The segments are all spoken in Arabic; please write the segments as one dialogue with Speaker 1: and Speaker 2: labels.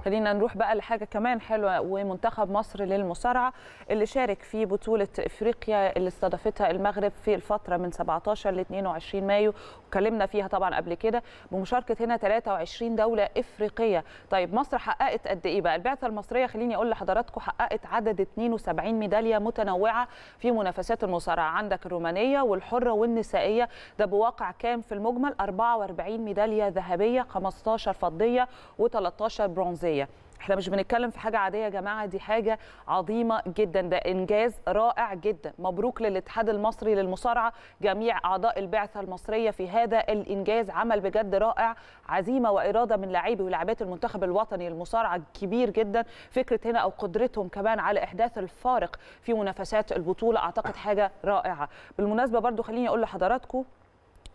Speaker 1: خلينا نروح بقى لحاجه كمان حلوه ومنتخب مصر للمصارعه اللي شارك في بطوله افريقيا اللي استضافتها المغرب في الفتره من 17 ل 22 مايو وكلمنا فيها طبعا قبل كده بمشاركه هنا 23 دوله افريقيه طيب مصر حققت قد ايه بقى البعثه المصريه خليني اقول لحضراتكم حققت عدد 72 ميداليه متنوعه في منافسات المصارعه عندك الرومانيه والحره والنسائيه ده بواقع كام في المجمل 44 ميداليه ذهبيه 15 فضيه و13 برونز الانجليزيه احنا مش بنتكلم في حاجه عاديه يا جماعه دي حاجه عظيمه جدا ده انجاز رائع جدا مبروك للاتحاد المصري للمصارعه جميع اعضاء البعثه المصريه في هذا الانجاز عمل بجد رائع عزيمه واراده من لاعبي ولاعبات المنتخب الوطني للمصارعه كبير جدا فكره هنا او قدرتهم كمان على احداث الفارق في منافسات البطوله اعتقد حاجه رائعه بالمناسبه برضو خليني اقول لحضراتكم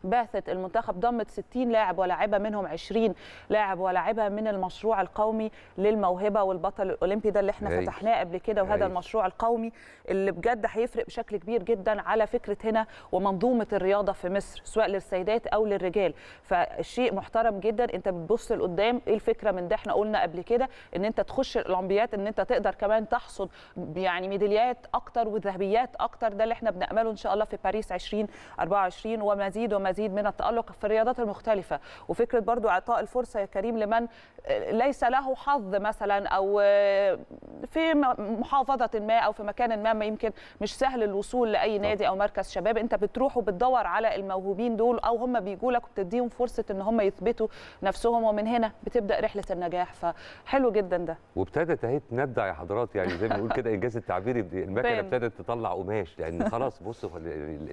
Speaker 1: بعثه المنتخب ضمت 60 لاعب ولاعبه منهم 20 لاعب ولاعبه من المشروع القومي للموهبه والبطل الاولمبي ده اللي احنا فتحناه قبل كده وهذا هي. المشروع القومي اللي بجد هيفرق بشكل كبير جدا على فكره هنا ومنظومه الرياضه في مصر سواء للسيدات او للرجال فشيء محترم جدا انت بتبص لقدام ايه الفكره من ده احنا قلنا قبل كده ان انت تخش الاولمبيات ان انت تقدر كمان تحصد يعني ميداليات اكتر وذهبيات اكتر ده اللي احنا بنامله ان شاء الله في باريس 2024 ومزيد ومزيد مزيد من التألق في الرياضات المختلفة وفكرة برضو إعطاء الفرصة يا كريم لمن آه، ليس له حظ مثلا أو آه، في محافظه ما او في مكان ما, ما يمكن مش سهل الوصول لاي نادي او مركز شباب انت بتروح وبتدور على الموهوبين دول او هم بيجوا لك وبتديهم فرصه ان هم يثبتوا نفسهم ومن هنا بتبدا رحله النجاح فحلو جدا ده
Speaker 2: وابتدت اهي تندع يا حضرات يعني زي ما بنقول كده انجاز التعبير المكنه ابتدت تطلع قماش لان يعني خلاص بصوا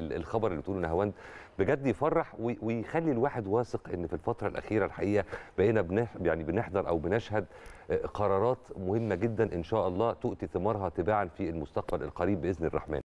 Speaker 2: الخبر اللي بتقوله نهواند بجد يفرح ويخلي الواحد واثق ان في الفتره الاخيره الحقيقه بقينا بنح يعني بنحضر او بنشهد آه، قرارات مهمه جدا ان شاء شاء الله تؤتي ثمارها تباعا في المستقبل القريب باذن الرحمن